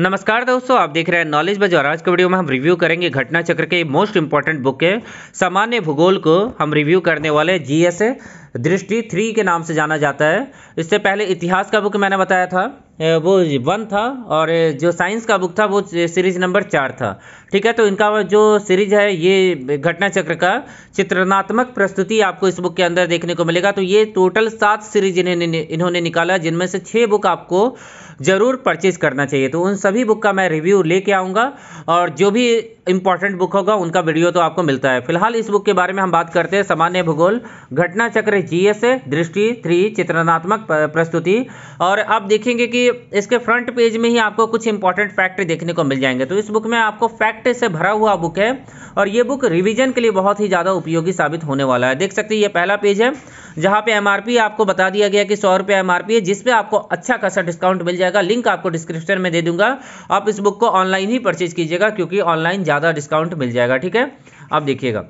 नमस्कार दोस्तों आप देख रहे हैं नॉलेज और आज के वीडियो में हम रिव्यू करेंगे घटना चक्र के मोस्ट इंपॉर्टेंट बुक के सामान्य भूगोल को हम रिव्यू करने वाले जी एस हाँ, दृष्टि थ्री के नाम से जाना जाता है इससे पहले इतिहास का बुक मैंने बताया था वो वन था और जो साइंस का बुक था वो सीरीज नंबर चार था ठीक है तो इनका जो सीरीज है ये घटना चक्र का चित्रनात्मक प्रस्तुति आपको इस बुक के अंदर देखने को मिलेगा तो ये टोटल सात सीरीज इन्हें इन्होंने निकाला जिनमें से छः बुक आपको ज़रूर परचेज करना चाहिए तो उन सभी बुक का मैं रिव्यू लेके आऊँगा और जो भी इंपॉर्टेंट बुक होगा उनका वीडियो तो आपको मिलता है फिलहाल इस बुक के बारे में हम बात करते हैं सामान्य भूगोल घटना चक्र रहे जीएस है दृष्टि थ्री चित्रनात्मक प्रस्तुति और आप देखेंगे कि इसके फ्रंट पेज में ही आपको कुछ इंपॉर्टेंट फैक्ट देखने को मिल जाएंगे तो इस बुक में आपको फैक्ट से भरा हुआ बुक है और ये बुक रिविजन के लिए बहुत ही ज़्यादा उपयोगी साबित होने वाला है देख सकते हैं ये पहला पेज है जहाँ पे एमआरपी आपको बता दिया गया कि सौ रुपये एम है जिसपे आपको अच्छा खासा डिस्काउंट मिल जाएगा लिंक आपको डिस्क्रिप्शन में दे दूंगा आप इस बुक को ऑनलाइन ही परचेज कीजिएगा क्योंकि ऑनलाइन ज़्यादा डिस्काउंट मिल जाएगा ठीक है आप देखिएगा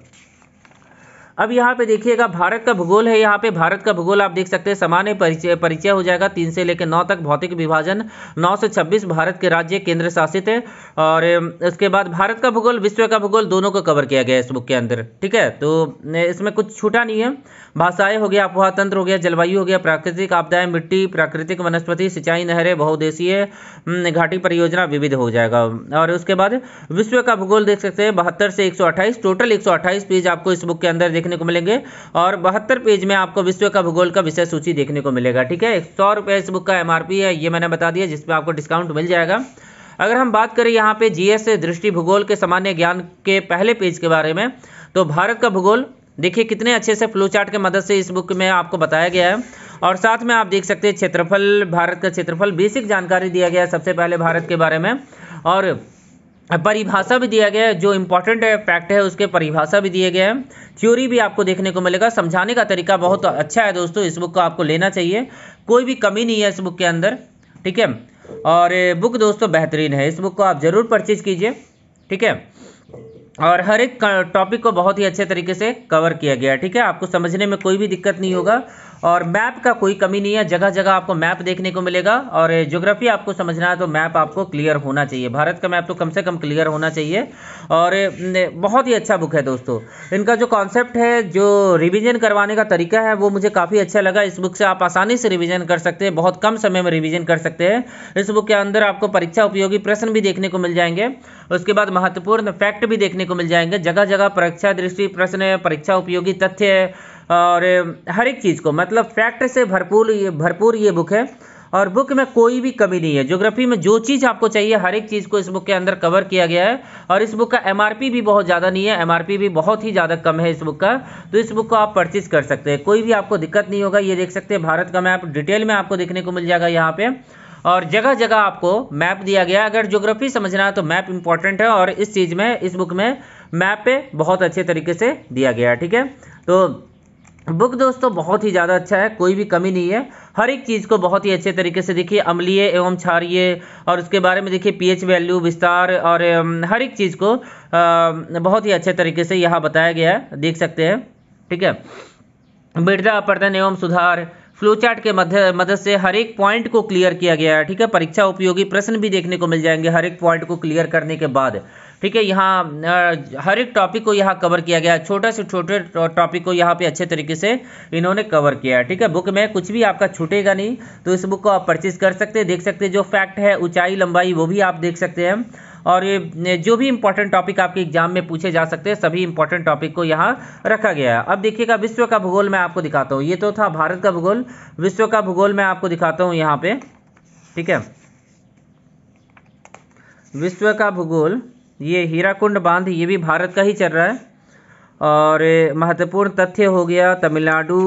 अब यहाँ पे देखिएगा भारत का भूगोल है यहाँ पे भारत का भूगोल आप देख सकते हैं सामान्य परिचय परिचय हो जाएगा तीन से लेकर नौ तक भौतिक विभाजन नौ से छब्बीस भारत के राज्य केंद्र शासित है और इसके बाद भारत का भूगोल विश्व का भूगोल दोनों को कवर किया गया इस बुक के अंदर ठीक है तो इसमें कुछ छूटा नहीं है भाषाएं हो गया अपवाह तंत्र हो गया जलवायु हो गया प्राकृतिक आपदाएं मिट्टी प्राकृतिक वनस्पति सिंचाई नहरें बहुदेशीय घाटी परियोजना विविध हो जाएगा और उसके बाद विश्व का भूगोल देख सकते हैं बहत्तर से एक टोटल एक पेज आपको इस बुक के अंदर देख देखने को मिलेंगे और बहत्तर पेज में आपको विश्व का भूगोल का विषय सूची देखने को मिलेगा ठीक है एक सौ रुपये इस बुक का एम है ये मैंने बता दिया जिसमें आपको डिस्काउंट मिल जाएगा अगर हम बात करें यहाँ पे जीएस दृष्टि भूगोल के सामान्य ज्ञान के पहले पेज के बारे में तो भारत का भूगोल देखिए कितने अच्छे से फ्लू चार्ट के मदद से इस बुक में आपको बताया गया है और साथ में आप देख सकते हैं क्षेत्रफल भारत का क्षेत्रफल बेसिक जानकारी दिया गया है सबसे पहले भारत के बारे में और परिभाषा भी दिया गया है जो इम्पोर्टेंट फैक्ट है उसके परिभाषा भी दिए गए हैं थ्योरी भी आपको देखने को मिलेगा समझाने का तरीका बहुत अच्छा है दोस्तों इस बुक को आपको लेना चाहिए कोई भी कमी नहीं है इस बुक के अंदर ठीक है और बुक दोस्तों बेहतरीन है इस बुक को आप ज़रूर परचेज कीजिए ठीक है और हर एक टॉपिक को बहुत ही अच्छे तरीके से कवर किया गया है ठीक है आपको समझने में कोई भी दिक्कत नहीं होगा और मैप का कोई कमी नहीं है जगह जगह आपको मैप देखने को मिलेगा और ज्योग्राफी आपको समझना है तो मैप आपको क्लियर होना चाहिए भारत का मैप तो कम से कम क्लियर होना चाहिए और बहुत ही अच्छा बुक है दोस्तों इनका जो कॉन्सेप्ट है जो रिविजन करवाने का तरीका है वो मुझे काफ़ी अच्छा लगा इस बुक से आप आसानी से रिविजन कर सकते हैं बहुत कम समय में रिविजन कर सकते हैं इस बुक के अंदर आपको परीक्षा उपयोगी प्रश्न भी देखने को मिल जाएंगे उसके बाद महत्वपूर्ण फैक्ट भी देखने को मिल जाएंगे जगह जगह परीक्षा दृष्टि प्रश्न परीक्षा उपयोगी तथ्य और हर एक चीज़ को मतलब फैक्ट से भरपूर ये भरपूर ये बुक है और बुक में कोई भी कमी नहीं है ज्योग्राफी में जो चीज़ आपको चाहिए हर एक चीज़ को इस बुक के अंदर कवर किया गया है और इस बुक का एमआरपी भी बहुत ज़्यादा नहीं है एमआरपी भी बहुत ही ज़्यादा कम है इस बुक का तो इस बुक को आप परचेज कर सकते हैं कोई भी आपको दिक्कत नहीं होगा ये देख सकते हैं भारत का मैप डिटेल में आपको देखने को मिल जाएगा यहाँ पर और जगह जगह आपको मैप दिया गया है अगर ज्योग्राफी समझना है तो मैप इंपॉर्टेंट है और इस चीज़ में इस बुक में मैप पे बहुत अच्छे तरीके से दिया गया है ठीक है तो बुक दोस्तों बहुत ही ज़्यादा अच्छा है कोई भी कमी नहीं है हर एक चीज़ को बहुत ही अच्छे तरीके से देखिए अम्लीय एवं क्षारीय और उसके बारे में देखिए पीएच वैल्यू विस्तार और हर एक चीज़ को बहुत ही अच्छे तरीके से यहाँ बताया गया है देख सकते हैं ठीक है मृदा अपर्दन एवं सुधार चार्ट के मध्य मदद से हर एक पॉइंट को क्लियर किया गया है ठीक है परीक्षा उपयोगी प्रश्न भी देखने को मिल जाएंगे हर एक पॉइंट को क्लियर करने के बाद ठीक है यहाँ हर एक टॉपिक को यहाँ कवर किया गया छोटा से छोटे टॉपिक को यहाँ पे अच्छे तरीके से इन्होंने कवर किया है ठीक है बुक में कुछ भी आपका छूटेगा नहीं तो इस बुक को आप परचेज कर सकते हैं देख सकते हैं जो फैक्ट है ऊंचाई लंबाई वो भी आप देख सकते हैं और ये जो भी इंपॉर्टेंट टॉपिक आपके एग्जाम में पूछे जा सकते हैं सभी इंपॉर्टेंट टॉपिक को यहाँ रखा गया है अब देखिएगा विश्व का भूगोल मैं आपको दिखाता हूँ ये तो था भारत का भूगोल विश्व का भूगोल मैं आपको दिखाता हूँ यहाँ पे ठीक है विश्व का भूगोल ये हीराकुंड बांध ये भी भारत का ही चल रहा है और महत्वपूर्ण तथ्य हो गया तमिलनाडु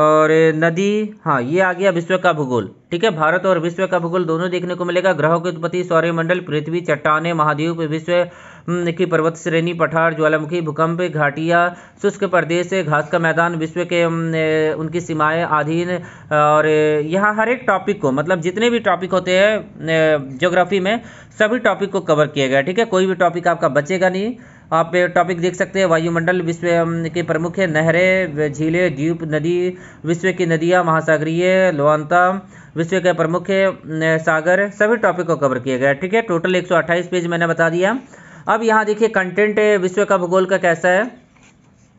और नदी हाँ ये आ गया विश्व का भूगोल ठीक है भारत और विश्व का भूगोल दोनों देखने को मिलेगा ग्रहों की उत्पत्ति सौर्यमंडल पृथ्वी चट्टाने महाद्वीप विश्व हम्म, की पर्वत श्रेणी पठार ज्वालामुखी भूकंप घाटिया शुष्क प्रदेश घास का मैदान विश्व के हम्म, उनकी सीमाएं आधीन और यहाँ हर एक टॉपिक को मतलब जितने भी टॉपिक होते हैं ज्योग्राफी में सभी टॉपिक को कवर किया गया ठीक है कोई भी टॉपिक आपका बचेगा नहीं आप टॉपिक देख सकते हैं वायुमंडल विश्व के प्रमुख नहरें झीलें द्वीप नदी विश्व की नदियाँ महासागरीय लोअंता विश्व के प्रमुख सागर सभी टॉपिक को कवर किया गया ठीक है टोटल एक पेज मैंने बता दिया अब यहाँ देखिए कंटेंट विश्व का भूगोल का कैसा है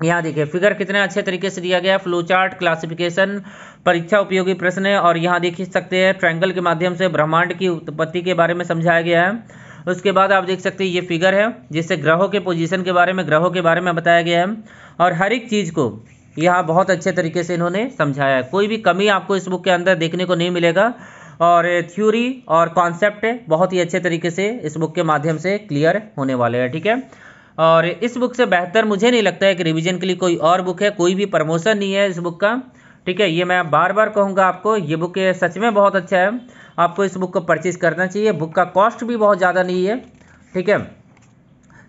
यहाँ देखिए फिगर कितने अच्छे तरीके से दिया गया फ्लो चार्ट क्लासिफिकेशन परीक्षा उपयोगी प्रश्न और यहाँ देख सकते हैं ट्रायंगल के माध्यम से ब्रह्मांड की उत्पत्ति के बारे में समझाया गया है उसके बाद आप देख सकते हैं ये फिगर है जिससे ग्रहों के पोजीशन के बारे में ग्रहों के बारे में बताया गया है और हर एक चीज़ को यहाँ बहुत अच्छे तरीके से इन्होंने समझाया है कोई भी कमी आपको इस बुक के अंदर देखने को नहीं मिलेगा और थ्योरी और कॉन्सेप्ट बहुत ही अच्छे तरीके से इस बुक के माध्यम से क्लियर होने वाले हैं ठीक है और इस बुक से बेहतर मुझे नहीं लगता है कि रिविजन के लिए कोई और बुक है कोई भी प्रमोशन नहीं है इस बुक का ठीक है ये मैं बार बार कहूँगा आपको ये बुक सच में बहुत अच्छा है आपको इस बुक को परचेज करना चाहिए बुक का कॉस्ट भी बहुत ज़्यादा नहीं है ठीक है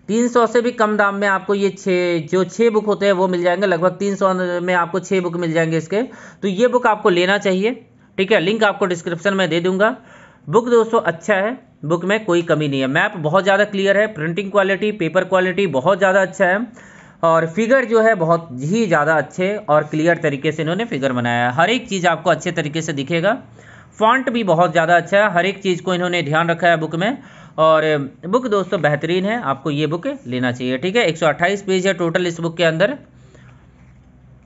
तीन सौ से भी कम दाम में आपको ये छः जो छः बुक होते हैं वो मिल जाएंगे लगभग तीन सौ में आपको छः बुक मिल जाएंगे इसके तो ये बुक आपको लेना चाहिए ठीक है लिंक आपको डिस्क्रिप्शन में दे दूंगा बुक दोस्तों अच्छा है बुक में कोई कमी नहीं है मैप बहुत ज़्यादा क्लियर है प्रिंटिंग क्वालिटी पेपर क्वालिटी बहुत ज़्यादा अच्छा है और फिगर जो है बहुत ही ज़्यादा अच्छे और क्लियर तरीके से इन्होंने फिगर बनाया है हर एक चीज़ आपको अच्छे तरीके से दिखेगा फॉन्ट भी बहुत ज़्यादा अच्छा है हर एक चीज़ को इन्होंने ध्यान रखा है बुक में और बुक दोस्तों बेहतरीन है आपको ये बुक लेना चाहिए ठीक है 128 पेज है टोटल इस बुक के अंदर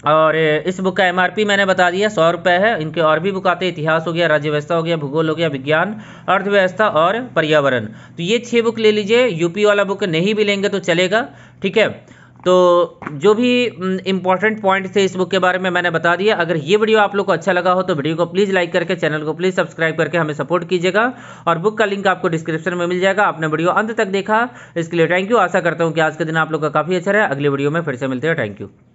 और इस बुक का एमआरपी मैंने बता दिया सौ रुपये है इनके और भी बुक आते हैं इतिहास हो गया राज्य व्यवस्था हो गया भूगोल हो गया विज्ञान अर्थव्यवस्था और पर्यावरण तो ये छः बुक ले लीजिए यूपी वाला बुक नहीं भी लेंगे तो चलेगा ठीक है तो जो भी इंपॉर्टेंट पॉइंट थे इस बुक के बारे में मैंने बता दिया अगर ये वीडियो आप लोग को अच्छा लगा हो तो वीडियो को प्लीज़ लाइक करके चैनल को प्लीज़ सब्सक्राइब करके हमें सपोर्ट कीजिएगा और बुक का लिंक आपको डिस्क्रिप्शन में मिल जाएगा आपने वीडियो अंत तक देखा इसके लिए थैंक यू आशा करता हूँ कि आज का दिन आप लोग का काफ़ी अच्छा रहा अगले वीडियो में फिर से मिलते हैं थैंक यू